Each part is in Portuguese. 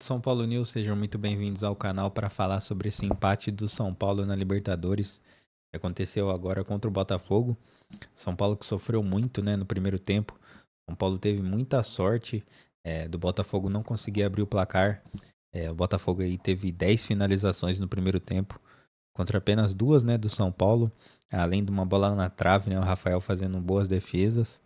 São Paulo News, sejam muito bem-vindos ao canal para falar sobre esse empate do São Paulo na Libertadores que aconteceu agora contra o Botafogo. São Paulo que sofreu muito né, no primeiro tempo. São Paulo teve muita sorte é, do Botafogo não conseguir abrir o placar. É, o Botafogo aí teve 10 finalizações no primeiro tempo contra apenas duas né, do São Paulo, além de uma bola na trave, né, o Rafael fazendo boas defesas.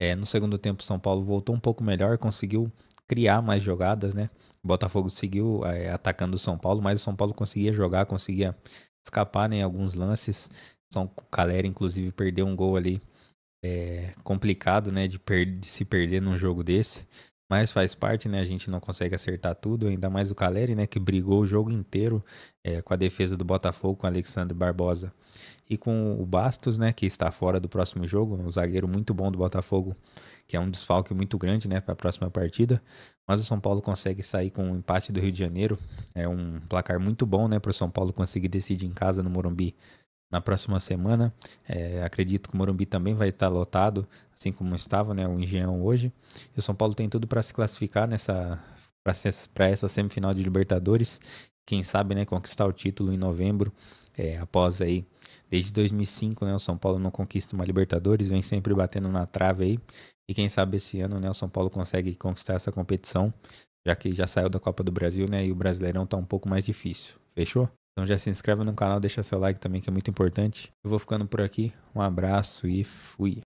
É, no segundo tempo, São Paulo voltou um pouco melhor, conseguiu criar mais jogadas, né? O Botafogo seguiu é, atacando o São Paulo, mas o São Paulo conseguia jogar, conseguia escapar né, em alguns lances. São Calera, inclusive, perdeu um gol ali é, complicado, né? De, per de se perder num jogo desse. Mas faz parte, né? A gente não consegue acertar tudo, ainda mais o Caleri, né? Que brigou o jogo inteiro é, com a defesa do Botafogo, com o Alexandre Barbosa e com o Bastos, né? Que está fora do próximo jogo, um zagueiro muito bom do Botafogo, que é um desfalque muito grande, né? Para a próxima partida. Mas o São Paulo consegue sair com o um empate do Rio de Janeiro. É um placar muito bom, né? Para o São Paulo conseguir decidir em casa no Morumbi na próxima semana. É, acredito que o Morumbi também vai estar lotado, assim como estava né, o Engenhão hoje. E o São Paulo tem tudo para se classificar nessa para essa semifinal de Libertadores. Quem sabe né, conquistar o título em novembro, é, após aí. Desde 2005, né, o São Paulo não conquista uma Libertadores, vem sempre batendo na trave aí. E quem sabe esse ano, né, o São Paulo consegue conquistar essa competição, já que já saiu da Copa do Brasil, né, e o Brasileirão está um pouco mais difícil. Fechou? Então já se inscreve no canal, deixa seu like também que é muito importante. Eu vou ficando por aqui. Um abraço e fui.